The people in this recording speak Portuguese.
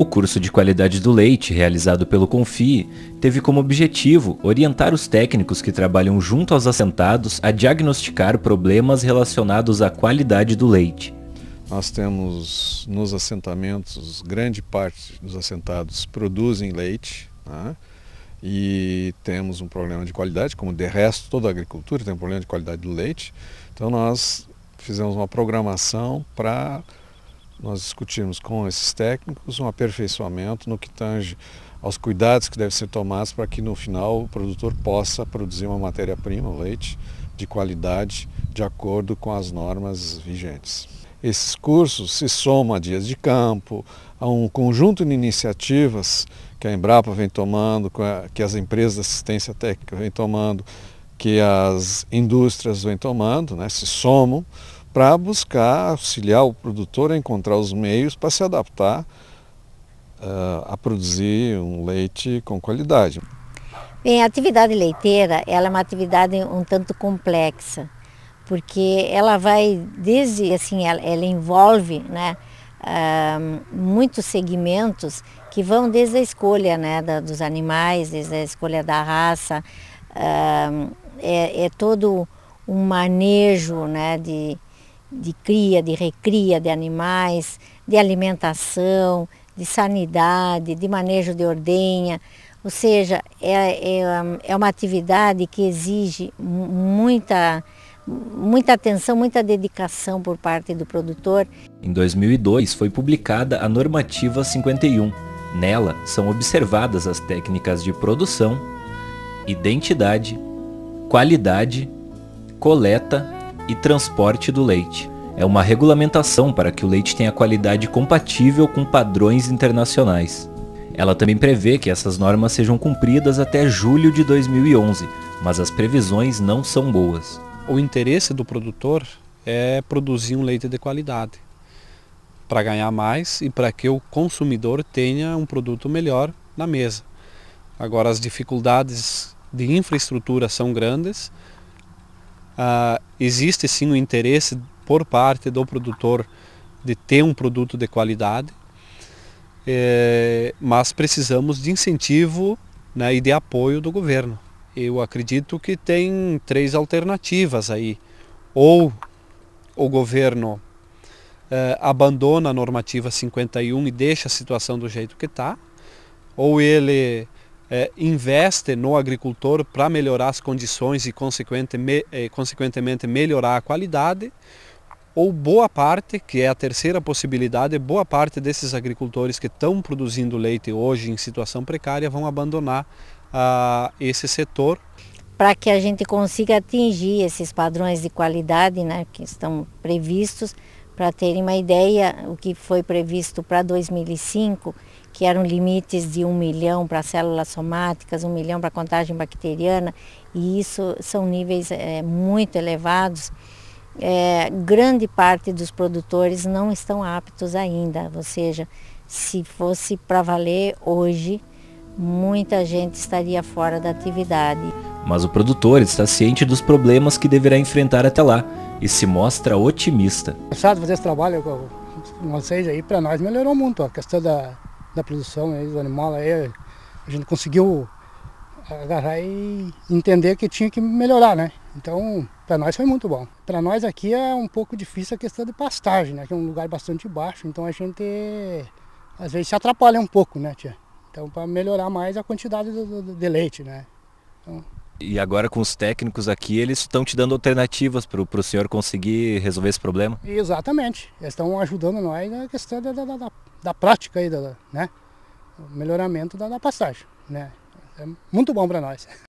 O curso de qualidade do leite, realizado pelo CONFIE, teve como objetivo orientar os técnicos que trabalham junto aos assentados a diagnosticar problemas relacionados à qualidade do leite. Nós temos nos assentamentos, grande parte dos assentados produzem leite né? e temos um problema de qualidade, como de resto toda a agricultura tem um problema de qualidade do leite. Então nós fizemos uma programação para nós discutimos com esses técnicos um aperfeiçoamento no que tange aos cuidados que devem ser tomados para que no final o produtor possa produzir uma matéria-prima, um leite, de qualidade, de acordo com as normas vigentes. Esses cursos se somam a dias de campo, a um conjunto de iniciativas que a Embrapa vem tomando, que as empresas de assistência técnica vem tomando, que as indústrias vêm tomando, né, se somam para buscar auxiliar o produtor a encontrar os meios para se adaptar uh, a produzir um leite com qualidade. Bem, a atividade leiteira ela é uma atividade um tanto complexa, porque ela vai desde assim, ela, ela envolve, né, Uh, muitos segmentos que vão desde a escolha né, da, dos animais, desde a escolha da raça, uh, é, é, todo um manejo né, de, de cria, de recria de animais, de alimentação, de sanidade, de manejo de ordenha. Ou seja, é, é, é uma atividade que exige muita, muita atenção, muita dedicação por parte do produtor. Em 2002 foi publicada a Normativa 51. Nela são observadas as técnicas de produção, identidade, qualidade, coleta e transporte do leite. É uma regulamentação para que o leite tenha qualidade compatível com padrões internacionais. Ela também prevê que essas normas sejam cumpridas até julho de 2011, mas as previsões não são boas. O interesse do produtor é produzir um leite de qualidade, para ganhar mais e para que o consumidor tenha um produto melhor na mesa. Agora, as dificuldades de infraestrutura são grandes, ah, existe sim o um interesse por parte do produtor de ter um produto de qualidade, eh, mas precisamos de incentivo né, e de apoio do governo. Eu acredito que tem três alternativas aí. Ou o governo eh, abandona a normativa 51 e deixa a situação do jeito que está, ou ele é, investe no agricultor para melhorar as condições e, consequentemente, me, é, consequentemente, melhorar a qualidade, ou boa parte, que é a terceira possibilidade, boa parte desses agricultores que estão produzindo leite hoje em situação precária vão abandonar ah, esse setor. Para que a gente consiga atingir esses padrões de qualidade né, que estão previstos, para terem uma ideia, o que foi previsto para 2005, que eram limites de um milhão para células somáticas, um milhão para contagem bacteriana, e isso são níveis é, muito elevados. É, grande parte dos produtores não estão aptos ainda, ou seja, se fosse para valer hoje, muita gente estaria fora da atividade mas o produtor está ciente dos problemas que deverá enfrentar até lá e se mostra otimista. Fechado é fazer esse trabalho com vocês aí, para nós melhorou muito a questão da, da produção aí, do animal aí, a gente conseguiu agarrar e entender que tinha que melhorar, né? Então, para nós foi muito bom. Para nós aqui é um pouco difícil a questão de pastagem, né? Que é um lugar bastante baixo, então a gente às vezes se atrapalha um pouco, né, tia? Então, para melhorar mais a quantidade do, do, de leite, né? Então, e agora com os técnicos aqui, eles estão te dando alternativas para o senhor conseguir resolver esse problema? Exatamente. Eles estão ajudando nós na questão da, da, da, da prática aí, da, né? O melhoramento da, da passagem. Né? É muito bom para nós.